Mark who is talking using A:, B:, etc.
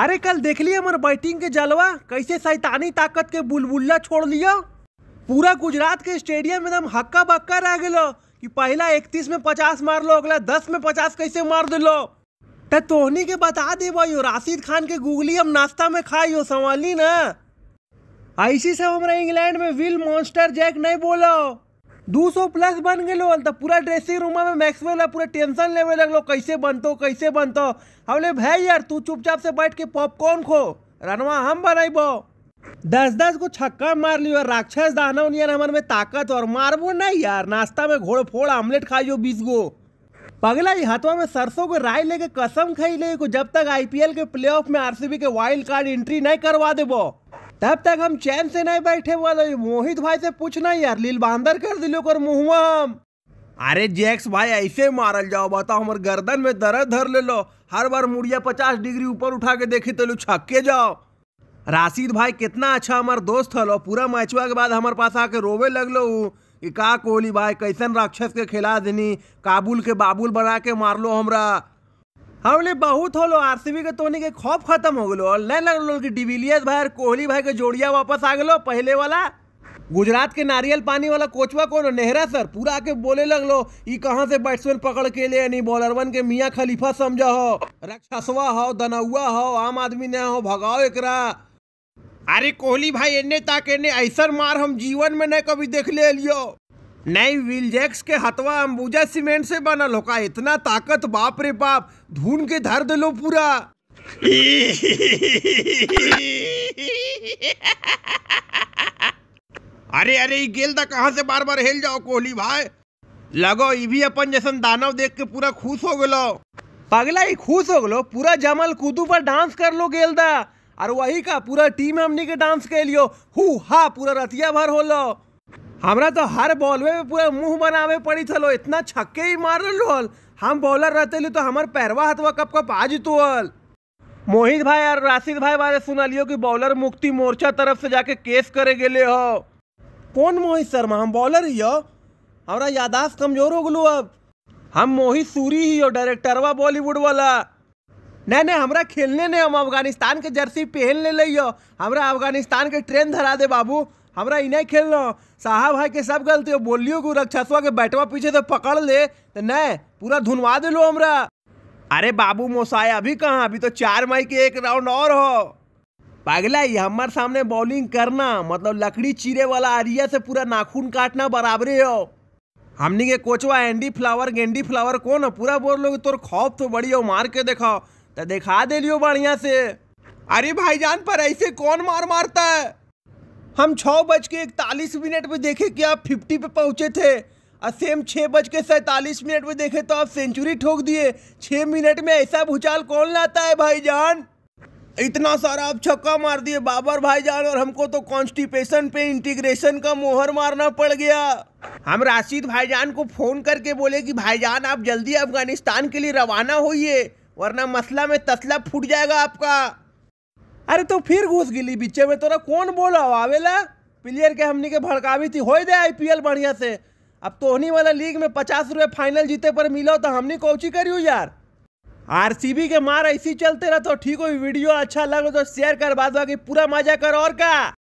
A: अरे कल देख लिया हमारे बैटिंग के जलवा कैसे सैतानी ताकत के बुलबुल्ला छोड़ लिया पूरा गुजरात के स्टेडियम एकदम हक्का बक्का रह गए कि पहला इकतीस में पचास मार लो अगला दस में पचास कैसे मार दिलो तो तोहनी के बता दे भाई राशिद खान के गुगली हम नाश्ता में खाई हो संवाली ना ऐसी से हमारा इंग्लैंड में विल मॉन्स्टर जैक नहीं बोलो दो प्लस बन गए तो पूरा ड्रेसिंग रूम में मैक्सवेल है पूरा टेंशन लेवे लगलो कैसे बनतो कैसे बनतो हमले भाई यार तू चुपचाप से बैठ के पॉपकॉर्न खो रनवा हम बनैबो दस दस को छक्का मार लियो राक्षस दानव नियर हमर में ताकत और मारबो नहीं यार नाश्ता में घोड़ फोड़ आमलेट खाइयो बीस गो पगला हथवा में सरसों को राय लेके कसम खाई ले को जब तक आईपीएल के प्लेऑफ में आरसीबी के वाइल्ड कार्ड एंट्री नहीं करवा देबो तब तक हम चैन से नहीं बैठे वाले मोहित भाई से पूछना यार लील बांदर कर दिलो कर मुहुआ हम अरे जैक्स भाई ऐसे मारल जाओ बताओ हमारे गर्दन में दर्द धर ले लो हर बार मुड़िया पचास डिग्री ऊपर उठा के देखी तेलो छक्के जाओ राशिद भाई कितना अच्छा हमारे दोस्त हलो पूरा मैचवा के बाद हमारे पास आके रोवे लगलो कि का कोहली भाई कैसन राक्षस के खिला देनी काबुल के बाबुल बना के मारलो हमरा हमने बहुत होलो आरसीबी के तोनी के खौफ खत्म हो गलो और नहीं लगलो कि डिविलियर्स भाई और कोहली भाई के जोड़िया वापस आ गलो पहले वाला गुजरात के नारियल पानी वाला कोचवा कौन नेहरा सर पूरा के बोले लगलो ये कहाँ से बैट्समैन पकड़ के ले नहीं वन के मियाँ खलीफा समझा हो रक्षसवा हो दनौआ हो आम आदमी न हो भगाओ एक अरे कोहली भाई एने ताक एने ऐसा मार हम जीवन में न कभी देख ले लियो नहीं विलजैक्स के हथवा अंबुजा सीमेंट से बनल होका इतना ताकत बाप रे बाप ढूंढ के धर दे लो पूरा अरे अरे गेल दा कहाँ से बार बार हिल जाओ कोहली भाई लगो ये भी अपन जैसा दानव देख के पूरा खुश हो गलो पगला ही खुश हो गलो पूरा जमल कूदू पर डांस कर लो गेल दा और वही का पूरा टीम हमने के डांस के लियो हु हा पूरा रतिया भर हो लो हमरा तो हर बॉल में पूरा मुंह बनावे पड़ी थलो इतना छक्के ही मार रोल हम बॉलर रहते तो हमार पैरवा हथवा कप कप आज तोल मोहित भाई और राशिद भाई बारे लियो कि बॉलर मुक्ति मोर्चा तरफ से जाके केस करे गेले हो कौन मोहित शर्मा हम बॉलर ही हो हमारा यादाश्त कमजोर हो गलो अब हम मोहित सूरी ही हो डायरेक्टरवा बॉलीवुड वाला नहीं नहीं हमरा खेलने नहीं हम अफगानिस्तान के जर्सी पहन ले लियो हमरा अफगानिस्तान के ट्रेन धरा दे बाबू हमरा इन्हें लो साहब है के सब गलती हो बोलियो को रक्षसवा के बैठवा पीछे से पकड़ ले तो नहीं पूरा धुनवा दे लो हमरा अरे बाबू मोसाए अभी कहाँ अभी तो चार मई के एक राउंड और हो पागला ये हमारे सामने बॉलिंग करना मतलब लकड़ी चीरे वाला आरिया से पूरा नाखून काटना बराबरी हो हमने के कोचवा एंडी फ्लावर गेंडी फ्लावर कौन है पूरा बोल लोग तोर खौफ तो बड़ी हो मार के देखाओ तो देखा दे लियो बढ़िया से अरे भाईजान पर ऐसे कौन मार मारता है हम छः बज के इकतालीस मिनट में देखे कि आप फिफ्टी पे पहुँचे थे और सेम छः बज के सैंतालीस मिनट में देखे तो आप सेंचुरी ठोक दिए छः मिनट में ऐसा भूचाल कौन लाता है भाईजान इतना सारा आप छक्का मार दिए बाबर भाईजान और हमको तो कॉन्स्टिपेशन पे इंटीग्रेशन का मोहर मारना पड़ गया हम राशिद भाईजान को फ़ोन करके बोले कि भाईजान आप जल्दी अफगानिस्तान के लिए रवाना होइए वरना मसला में तसला फूट जाएगा आपका अरे तू तो फिर घुस गिली बीचे में तोरा कौन बोला आवेला प्लेयर के हमने के भड़कावी थी हो दे आईपीएल बढ़िया से अब तोहनी वाला लीग में पचास रुपये फाइनल जीते पर मिलो तो हमने कोची करियो यार आरसीबी के मार ऐसी चलते रहो तो ठीक हो वीडियो अच्छा लगे तो शेयर करवा दो पूरा मजा कर और का